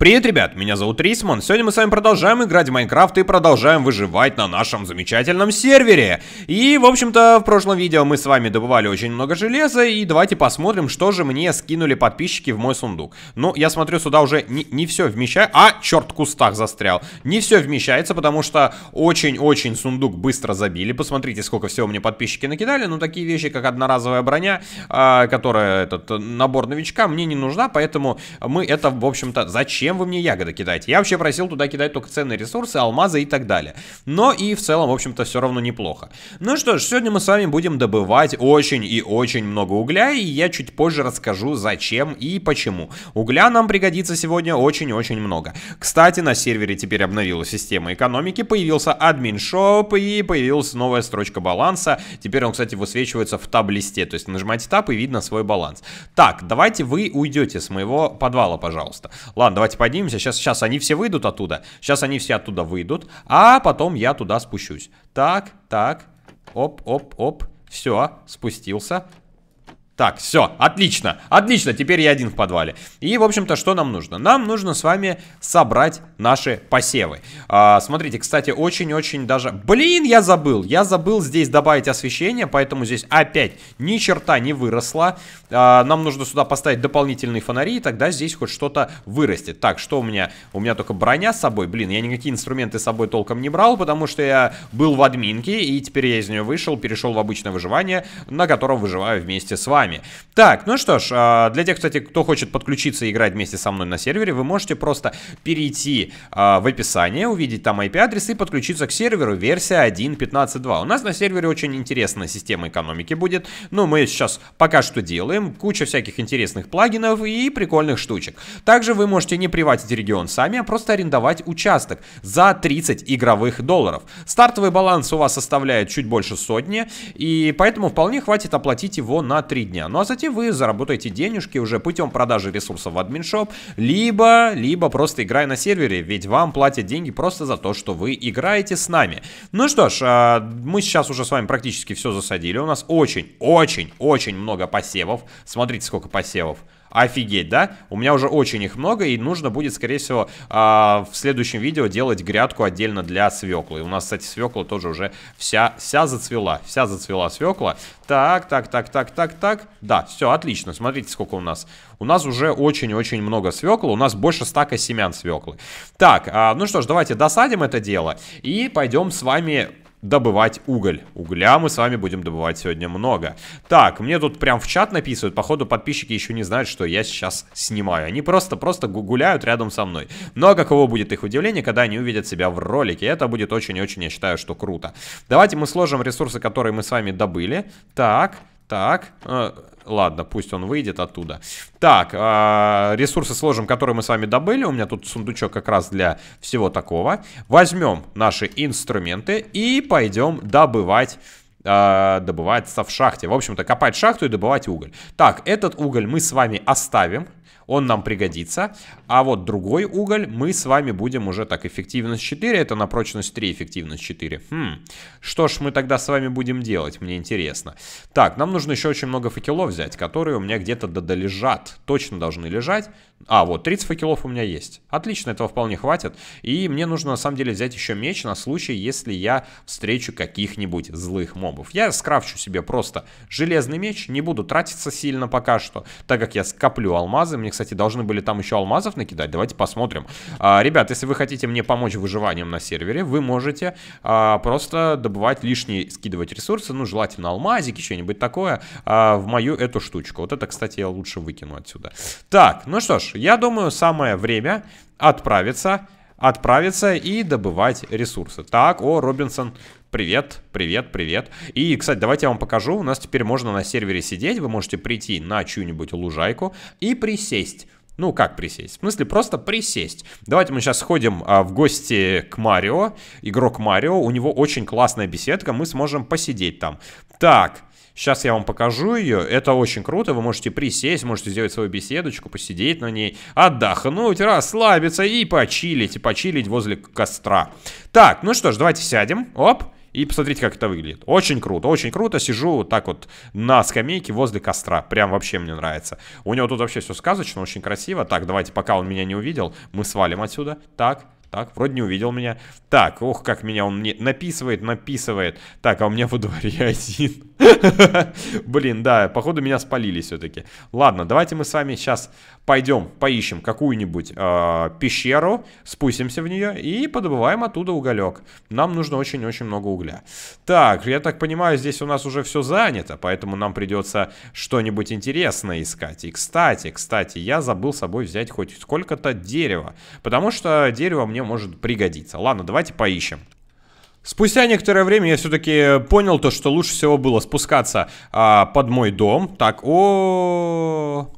Привет, ребят, меня зовут Рисман. Сегодня мы с вами продолжаем играть в Майнкрафт и продолжаем выживать на нашем замечательном сервере. И, в общем-то, в прошлом видео мы с вами добывали очень много железа, и давайте посмотрим, что же мне скинули подписчики в мой сундук. Ну, я смотрю, сюда уже не, не все вмещается. А, черт, в кустах застрял. Не все вмещается, потому что очень-очень сундук быстро забили. Посмотрите, сколько всего мне подписчики накидали. Ну, такие вещи, как одноразовая броня, э, которая, этот набор новичка, мне не нужна, поэтому мы это, в общем-то, зачем зачем вы мне ягоды кидаете? Я вообще просил туда кидать только ценные ресурсы, алмазы и так далее. Но и в целом, в общем-то, все равно неплохо. Ну что ж, сегодня мы с вами будем добывать очень и очень много угля, и я чуть позже расскажу, зачем и почему. Угля нам пригодится сегодня очень-очень много. Кстати, на сервере теперь обновилась система экономики, появился админ-шоп и появилась новая строчка баланса. Теперь он, кстати, высвечивается в таб то есть нажимаете таб и видно свой баланс. Так, давайте вы уйдете с моего подвала, пожалуйста. Ладно, давайте поднимемся, сейчас, сейчас они все выйдут оттуда, сейчас они все оттуда выйдут, а потом я туда спущусь. Так, так, оп, оп, оп, все, спустился. Так, все, отлично, отлично, теперь я один в подвале. И, в общем-то, что нам нужно? Нам нужно с вами собрать наши посевы. А, смотрите, кстати, очень-очень даже... Блин, я забыл, я забыл здесь добавить освещение, поэтому здесь опять ни черта не выросло. А, нам нужно сюда поставить дополнительные фонари, и тогда здесь хоть что-то вырастет. Так, что у меня? У меня только броня с собой. Блин, я никакие инструменты с собой толком не брал, потому что я был в админке, и теперь я из нее вышел, перешел в обычное выживание, на котором выживаю вместе с вами вами. Так, ну что ж, а, для тех, кстати, кто хочет подключиться и играть вместе со мной на сервере, вы можете просто перейти а, в описание, увидеть там IP-адрес и подключиться к серверу версия 1.15.2. У нас на сервере очень интересная система экономики будет. Но ну, мы сейчас пока что делаем. Куча всяких интересных плагинов и прикольных штучек. Также вы можете не приватить регион сами, а просто арендовать участок за 30 игровых долларов. Стартовый баланс у вас составляет чуть больше сотни, и поэтому вполне хватит оплатить его на 3 дня дня. Ну а затем вы заработаете денежки уже путем продажи ресурсов в админшоп, либо, либо просто играя на сервере, ведь вам платят деньги просто за то, что вы играете с нами. Ну что ж, а, мы сейчас уже с вами практически все засадили. У нас очень, очень, очень много посевов. Смотрите, сколько посевов. Офигеть, да? У меня уже очень их много, и нужно будет, скорее всего, а, в следующем видео делать грядку отдельно для свеклы. у нас, кстати, свекла тоже уже вся, вся зацвела, вся зацвела свекла. Так, так, так, так, так, так. Да, все, отлично. Смотрите, сколько у нас. У нас уже очень-очень много свеклы. У нас больше стака семян свеклы. Так, а, ну что ж, давайте досадим это дело и пойдем с вами добывать уголь. Угля мы с вами будем добывать сегодня много. Так, мне тут прям в чат написывают. Походу, подписчики еще не знают, что я сейчас снимаю. Они просто-просто гуляют рядом со мной. Но каково будет их удивление, когда они увидят себя в ролике. Это будет очень-очень, я считаю, что круто. Давайте мы сложим ресурсы, которые мы с вами добыли. Так, так, э, Ладно, пусть он выйдет оттуда. Так, а, ресурсы сложим, которые мы с вами добыли. У меня тут сундучок как раз для всего такого. Возьмем наши инструменты и пойдем добывать э, а, добывается в шахте. В общем-то, копать шахту и добывать уголь. Так, этот уголь мы с вами оставим он нам пригодится. А вот другой уголь мы с вами будем уже так, эффективность 4, это на прочность 3, эффективность 4. Хм, что ж мы тогда с вами будем делать, мне интересно. Так, нам нужно еще очень много факелов взять, которые у меня где-то лежат, точно должны лежать. А, вот, 30 факелов у меня есть. Отлично, этого вполне хватит. И мне нужно, на самом деле, взять еще меч на случай, если я встречу каких-нибудь злых мобов. Я скрафчу себе просто железный меч, не буду тратиться сильно пока что, так как я скоплю алмазы. Мне, кстати, кстати, должны были там еще алмазов накидать. Давайте посмотрим. А, ребят, если вы хотите мне помочь выживанием на сервере, вы можете а, просто добывать лишние, скидывать ресурсы, ну, желательно алмазик что-нибудь такое, а, в мою эту штучку. Вот это, кстати, я лучше выкину отсюда. Так, ну что ж, я думаю, самое время отправиться отправиться и добывать ресурсы. Так, о, Робинсон, привет, привет, привет. И, кстати, давайте я вам покажу, у нас теперь можно на сервере сидеть, вы можете прийти на чью-нибудь лужайку и присесть. Ну, как присесть? В смысле, просто присесть. Давайте мы сейчас сходим а, в гости к Марио, игрок Марио, у него очень классная беседка, мы сможем посидеть там. Так, Сейчас я вам покажу ее. Это очень круто. Вы можете присесть, можете сделать свою беседочку, посидеть на ней, отдохнуть, расслабиться и почилить. И почилить возле костра. Так, ну что ж, давайте сядем. Оп. И посмотрите, как это выглядит. Очень круто, очень круто. Сижу вот так вот на скамейке возле костра. Прям вообще мне нравится. У него тут вообще все сказочно, очень красиво. Так, давайте, пока он меня не увидел, мы свалим отсюда. Так, так, вроде не увидел меня. Так, ох, как меня он мне написывает, написывает. Так, а у меня во дворе один. Блин, да, походу меня спалили все-таки. Ладно, давайте мы с вами сейчас пойдем поищем какую-нибудь э, пещеру, спустимся в нее и подобываем оттуда уголек. Нам нужно очень-очень много угля. Так, я так понимаю, здесь у нас уже все занято, поэтому нам придется что-нибудь интересное искать. И, кстати, кстати, я забыл с собой взять хоть сколько-то дерева, потому что дерево мне может пригодиться. Ладно, давайте поищем. Спустя некоторое время я все-таки понял то, что лучше всего было спускаться а, под мой дом. Так, о, -о.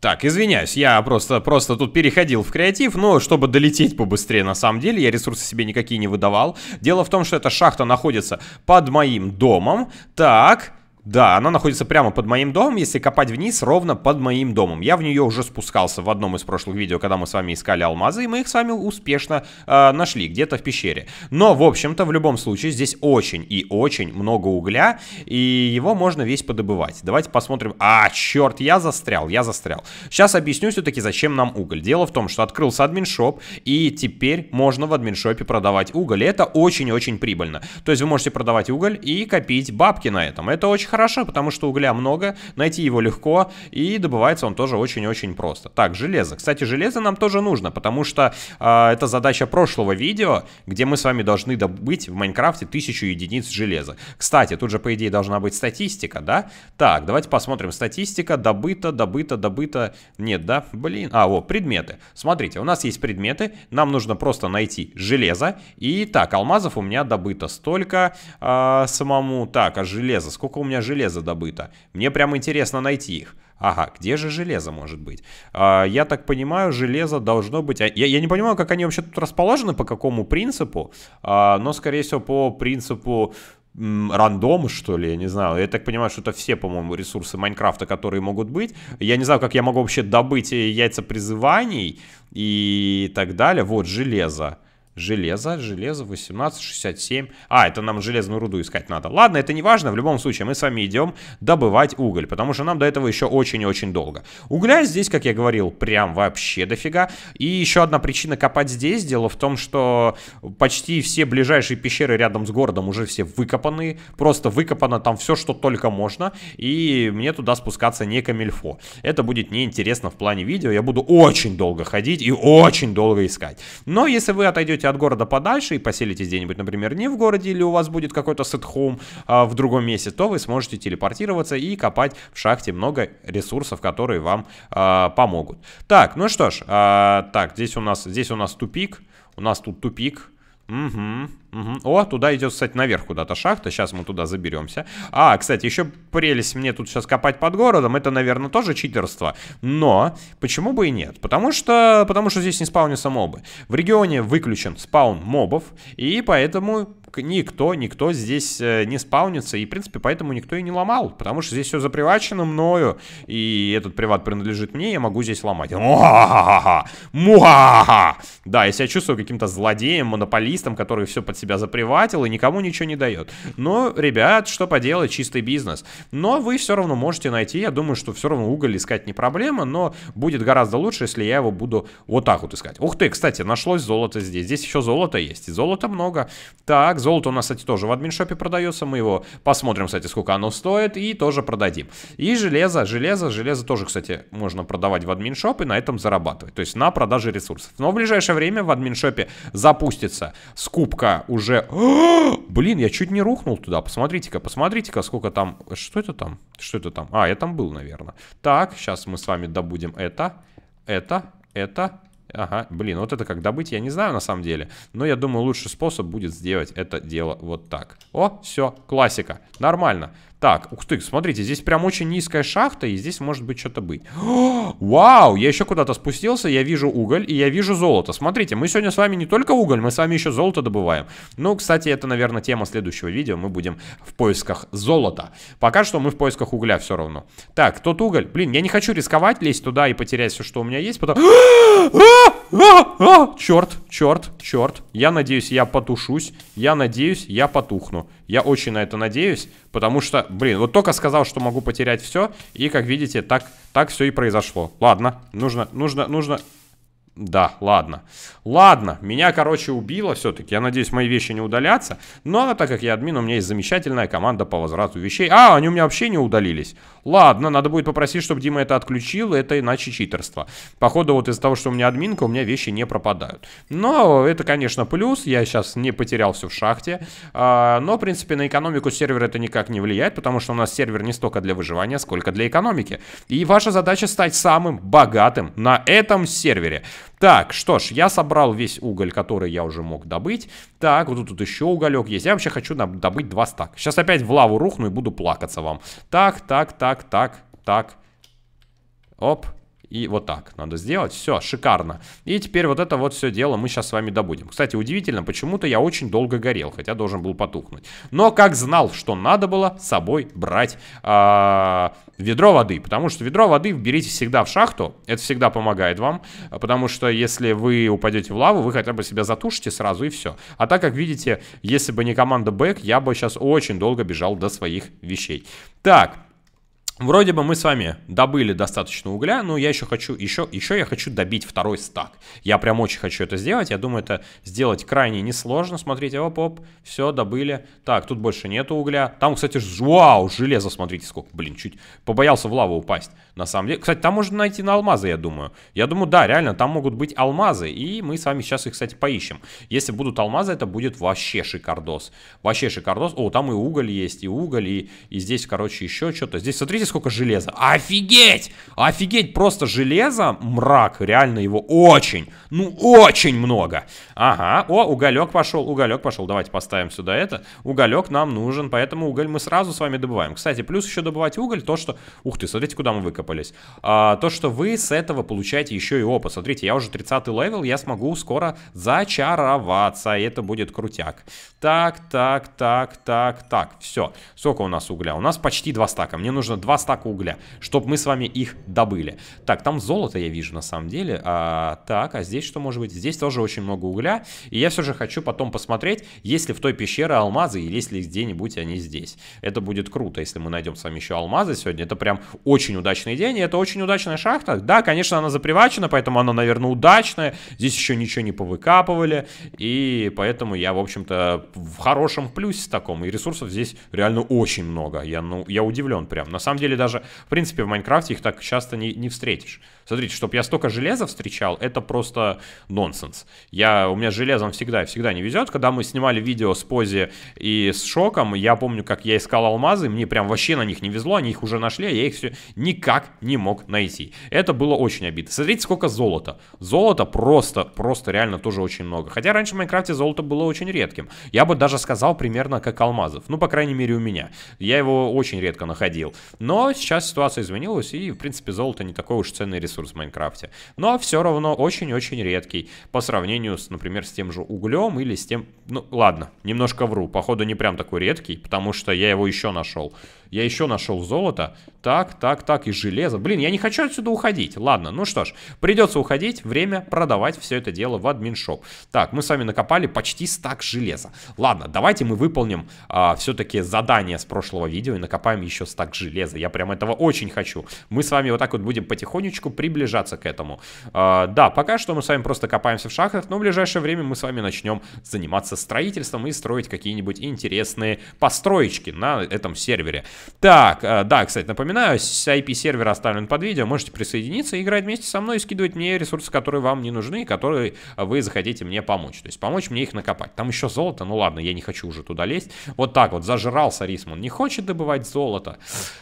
Так, извиняюсь, я просто, просто тут переходил в креатив, но чтобы долететь побыстрее на самом деле, я ресурсы себе никакие не выдавал. Дело в том, что эта шахта находится под моим домом. Так, да, она находится прямо под моим домом, если копать вниз, ровно под моим домом. Я в нее уже спускался в одном из прошлых видео, когда мы с вами искали алмазы, и мы их с вами успешно э, нашли, где-то в пещере. Но, в общем-то, в любом случае, здесь очень и очень много угля, и его можно весь подобывать. Давайте посмотрим... А, черт, я застрял, я застрял. Сейчас объясню все-таки, зачем нам уголь. Дело в том, что открылся админшоп, и теперь можно в админшопе продавать уголь, и это очень-очень прибыльно. То есть вы можете продавать уголь и копить бабки на этом. Это очень хорошо, потому что угля много, найти его легко, и добывается он тоже очень-очень просто. Так, железо. Кстати, железо нам тоже нужно, потому что э, это задача прошлого видео, где мы с вами должны добыть в Майнкрафте тысячу единиц железа. Кстати, тут же, по идее, должна быть статистика, да? Так, давайте посмотрим. Статистика добыта, добыта, добыта. Нет, да? Блин. А, вот, предметы. Смотрите, у нас есть предметы, нам нужно просто найти железо. И так, алмазов у меня добыто столько э, самому. Так, а железо? Сколько у меня железо добыто. Мне прям интересно найти их. Ага, где же железо может быть? А, я так понимаю, железо должно быть... А, я, я не понимаю, как они вообще тут расположены, по какому принципу, а, но, скорее всего, по принципу рандом, что ли, я не знаю. Я так понимаю, что это все, по-моему, ресурсы Майнкрафта, которые могут быть. Я не знаю, как я могу вообще добыть яйца призываний и так далее. Вот, железо. Железо, железо, 1867. А, это нам железную руду искать надо. Ладно, это не важно. В любом случае, мы с вами идем добывать уголь. Потому что нам до этого еще очень и очень долго. Угля здесь, как я говорил, прям вообще дофига. И еще одна причина копать здесь. Дело в том, что почти все ближайшие пещеры рядом с городом уже все выкопаны. Просто выкопано там все, что только можно. И мне туда спускаться не камильфо. Это будет неинтересно в плане видео. Я буду очень долго ходить и очень долго искать. Но если вы отойдете уезжаете от города подальше и поселитесь где-нибудь, например, не в городе, или у вас будет какой-то сет а, в другом месте, то вы сможете телепортироваться и копать в шахте много ресурсов, которые вам а, помогут. Так, ну что ж, а, так, здесь у нас, здесь у нас тупик, у нас тут тупик, Угу, угу. О, туда идет, кстати, наверх куда-то шахта. Сейчас мы туда заберемся. А, кстати, еще прелесть мне тут сейчас копать под городом. Это, наверное, тоже читерство. Но почему бы и нет? Потому что, потому что здесь не спаунятся мобы. В регионе выключен спаун мобов. И поэтому никто, никто здесь э, не спаунится, и, в принципе, поэтому никто и не ломал, потому что здесь все запривачено мною, и этот приват принадлежит мне, я могу здесь ломать. Муа-ха-ха-ха! Да, я себя чувствую каким-то злодеем, монополистом, который все под себя заприватил и никому ничего не дает. Но, ребят, что поделать, чистый бизнес. Но вы все равно можете найти, я думаю, что все равно уголь искать не проблема, но будет гораздо лучше, если я его буду вот так вот искать. Ух ты, кстати, нашлось золото здесь. Здесь еще золото есть, и золота много. Так, Золото у нас, кстати, тоже в админшопе продается. Мы его посмотрим, кстати, сколько оно стоит и тоже продадим. И железо, железо, железо тоже, кстати, можно продавать в админшоп и на этом зарабатывать. То есть на продаже ресурсов. Но в ближайшее время в админшопе запустится скупка уже... блин, я чуть не рухнул туда. Посмотрите-ка, посмотрите-ка, сколько там... Что это там? Что это там? А, я там был, наверное. Так, сейчас мы с вами добудем это, это, это, Ага, блин, вот это как добыть, я не знаю на самом деле. Но я думаю, лучший способ будет сделать это дело вот так. О, все, классика. Нормально. Так, ух ты, смотрите, здесь прям очень низкая шахта, и здесь может быть что-то быть. вау, я еще куда-то спустился, я вижу уголь, и я вижу золото. Смотрите, мы сегодня с вами не только уголь, мы с вами еще золото добываем. Ну, кстати, это, наверное, тема следующего видео. Мы будем в поисках золота. Пока что мы в поисках угля все равно. Так, тот уголь. Блин, я не хочу рисковать, лезть туда и потерять все, что у меня есть, потому... А! А, а, черт, черт, черт. Я надеюсь, я потушусь. Я надеюсь, я потухну. Я очень на это надеюсь, потому что, блин, вот только сказал, что могу потерять все. И, как видите, так, так все и произошло. Ладно, нужно, нужно, нужно... Да, ладно. Ладно, меня, короче, убило все-таки. Я надеюсь, мои вещи не удалятся. Но так как я админ, у меня есть замечательная команда по возврату вещей. А, они у меня вообще не удалились. Ладно, надо будет попросить, чтобы Дима это отключил. Это иначе читерство. Походу, вот из-за того, что у меня админка, у меня вещи не пропадают. Но это, конечно, плюс. Я сейчас не потерял все в шахте. А, но, в принципе, на экономику сервера это никак не влияет, потому что у нас сервер не столько для выживания, сколько для экономики. И ваша задача стать самым богатым на этом сервере. Так, что ж, я собрал весь уголь, который я уже мог добыть. Так, вот тут, тут еще уголек есть. Я вообще хочу добыть два стака. Сейчас опять в лаву рухну и буду плакаться вам. Так, так, так, так, так. Оп, и вот так надо сделать. Все, шикарно. И теперь вот это вот все дело мы сейчас с вами добудем. Кстати, удивительно, почему-то я очень долго горел, хотя должен был потухнуть. Но как знал, что надо было с собой брать э, ведро воды, потому что ведро воды берите всегда в шахту, это всегда помогает вам, потому что если вы упадете в лаву, вы хотя бы себя затушите сразу и все. А так как видите, если бы не команда Бэк, я бы сейчас очень долго бежал до своих вещей. Так, Вроде бы мы с вами добыли достаточно угля, но я еще хочу, еще, еще я хочу добить второй стак. Я прям очень хочу это сделать. Я думаю, это сделать крайне несложно. Смотрите, оп-оп, все, добыли. Так, тут больше нету угля. Там, кстати, ж, вау, железо, смотрите сколько. Блин, чуть побоялся в лаву упасть. На самом деле, кстати, там можно найти на алмазы, я думаю. Я думаю, да, реально, там могут быть алмазы. И мы с вами сейчас их, кстати, поищем. Если будут алмазы, это будет вообще шикардос. Вообще шикардос. О, там и уголь есть, и уголь, и, и здесь, короче, еще что-то. Здесь, смотрите, сколько железа. Офигеть! Офигеть, просто железо, мрак, реально его очень, ну очень много. Ага, о, уголек пошел, уголек пошел. Давайте поставим сюда это. Уголек нам нужен, поэтому уголь мы сразу с вами добываем. Кстати, плюс еще добывать уголь, то что... Ух ты, смотрите, куда мы выкопались. А, то, что вы с этого получаете еще и опыт. Смотрите, я уже 30 левел, я смогу скоро зачароваться, и это будет крутяк. Так, так, так, так, так, все. Сколько у нас угля? У нас почти 2 стака. Мне нужно 2 стака угля, чтобы мы с вами их добыли. Так, там золото я вижу на самом деле. А, так, а здесь что может быть? Здесь тоже очень много угля. И я все же хочу потом посмотреть, есть ли в той пещере алмазы, или если где-нибудь они здесь. Это будет круто, если мы найдем с вами еще алмазы сегодня. Это прям очень удачный день, и это очень удачная шахта. Да, конечно, она запривачена, поэтому она, наверное, удачная. Здесь еще ничего не повыкапывали, и поэтому я, в общем-то, в хорошем плюсе таком. И ресурсов здесь реально очень много. Я, ну, я удивлен прям. На самом деле, деле даже, в принципе, в Майнкрафте их так часто не, не встретишь. Смотрите, чтобы я столько железа встречал, это просто нонсенс. Я, у меня с железом всегда и всегда не везет. Когда мы снимали видео с Пози и с Шоком, я помню, как я искал алмазы, мне прям вообще на них не везло, они их уже нашли, а я их все никак не мог найти. Это было очень обидно. Смотрите, сколько золота. Золота просто, просто реально тоже очень много. Хотя раньше в Майнкрафте золото было очень редким. Я бы даже сказал примерно как алмазов. Ну, по крайней мере, у меня. Я его очень редко находил. Но но сейчас ситуация изменилась, и, в принципе, золото не такой уж ценный ресурс в Майнкрафте. Но все равно очень-очень редкий по сравнению, с, например, с тем же углем или с тем... Ну, ладно, немножко вру. Походу, не прям такой редкий, потому что я его еще нашел. Я еще нашел золото. Так, так, так, и железо. Блин, я не хочу отсюда уходить. Ладно, ну что ж, придется уходить. Время продавать все это дело в админшоп. Так, мы с вами накопали почти стак железа. Ладно, давайте мы выполним а, все-таки задание с прошлого видео и накопаем еще стак железа. Я прям этого очень хочу. Мы с вами вот так вот будем потихонечку приближаться к этому. А, да, пока что мы с вами просто копаемся в шахтах, но в ближайшее время мы с вами начнем заниматься строительством и строить какие-нибудь интересные построечки на этом сервере. Так, э, да, кстати, напоминаю, IP-сервер оставлен под видео, можете присоединиться, играть вместе со мной и скидывать мне ресурсы, которые вам не нужны, которые э, вы захотите мне помочь. То есть помочь мне их накопать. Там еще золото, ну ладно, я не хочу уже туда лезть. Вот так вот, зажрался Рисман, не хочет добывать золото.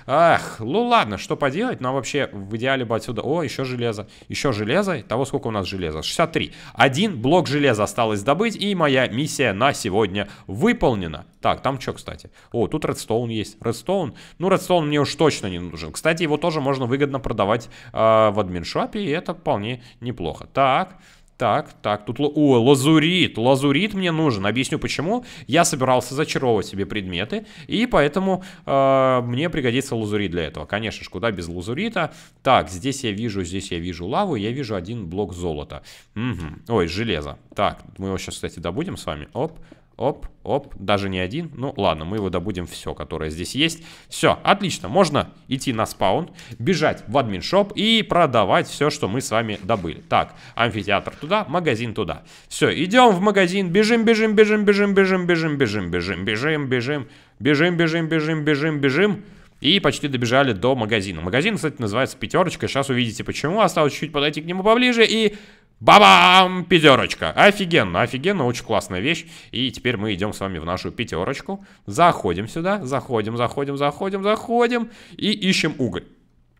Ах, ну ладно, что поделать, нам вообще в идеале бы отсюда... О, еще железо, еще железо, того сколько у нас железа, 63. Один блок железа осталось добыть, и моя миссия на сегодня выполнена. Так, там что, кстати? О, тут редстоун есть. Редстоун Redstone. Ну, Redstone мне уж точно не нужен. Кстати, его тоже можно выгодно продавать э, в админшопе, и это вполне неплохо. Так... Так, так, тут... О, лазурит, лазурит мне нужен. Объясню почему. Я собирался зачаровывать себе предметы, и поэтому э, мне пригодится лазурит для этого. Конечно же, куда без лазурита. Так, здесь я вижу, здесь я вижу лаву, я вижу один блок золота. Угу. Ой, железо. Так, мы его сейчас, кстати, добудем с вами. Оп, оп, оп, даже не один. Ну, ладно, мы его добудем все, которое здесь есть. Все, отлично, можно идти на спаун, бежать в админшоп и продавать все, что мы с вами добыли. Так, амфитеатр туда, магазин туда. Все, идем в магазин, бежим, бежим, бежим, бежим, бежим, бежим, бежим, бежим, бежим, бежим, бежим, бежим, бежим, бежим, бежим. И почти добежали до магазина. Магазин, кстати, называется «Пятерочка». Сейчас увидите, почему. Осталось чуть-чуть подойти к нему поближе и... Бабам! Пятерочка. Офигенно, офигенно, очень классная вещь. И теперь мы идем с вами в нашу пятерочку. Заходим сюда, заходим, заходим, заходим, заходим. И ищем уголь.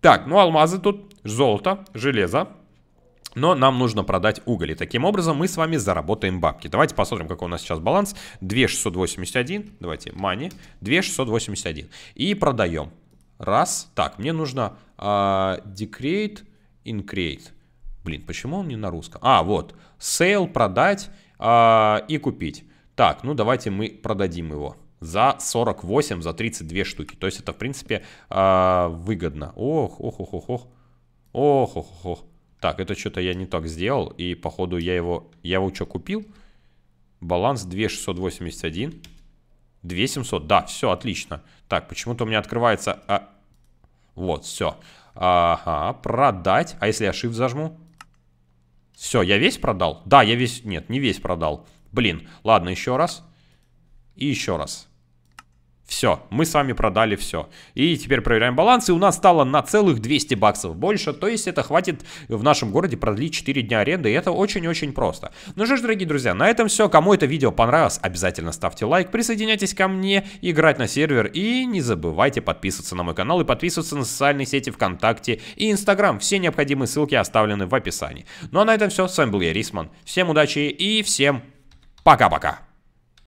Так, ну алмазы тут, золото, железо. Но нам нужно продать уголь. И таким образом мы с вами заработаем бабки. Давайте посмотрим, какой у нас сейчас баланс. 2681. Давайте, мани. 2681. И продаем. Раз. Так, мне нужно э, а, decreate, increate. Блин, почему он не на русском? А, вот, sale, продать э, и купить. Так, ну давайте мы продадим его за 48, за 32 штуки. То есть это, в принципе, э, выгодно. Ох, ох, ох, ох, ох. Ох, ох, ох, ох. Так, это что-то я не так сделал, и походу я его, я его что, купил? Баланс 2681. 2700, да, все, отлично. Так, почему-то у меня открывается... А... Вот, все. Ага, продать. А если я shift зажму? Все, я весь продал? Да, я весь... Нет, не весь продал. Блин, ладно, еще раз. И еще раз. Все, мы с вами продали все. И теперь проверяем баланс, и у нас стало на целых 200 баксов больше, то есть это хватит в нашем городе продлить 4 дня аренды, и это очень-очень просто. Ну что ж, дорогие друзья, на этом все. Кому это видео понравилось, обязательно ставьте лайк, присоединяйтесь ко мне, играть на сервер, и не забывайте подписываться на мой канал и подписываться на социальные сети ВКонтакте и Инстаграм. Все необходимые ссылки оставлены в описании. Ну а на этом все. С вами был я, Рисман. Всем удачи и всем пока-пока.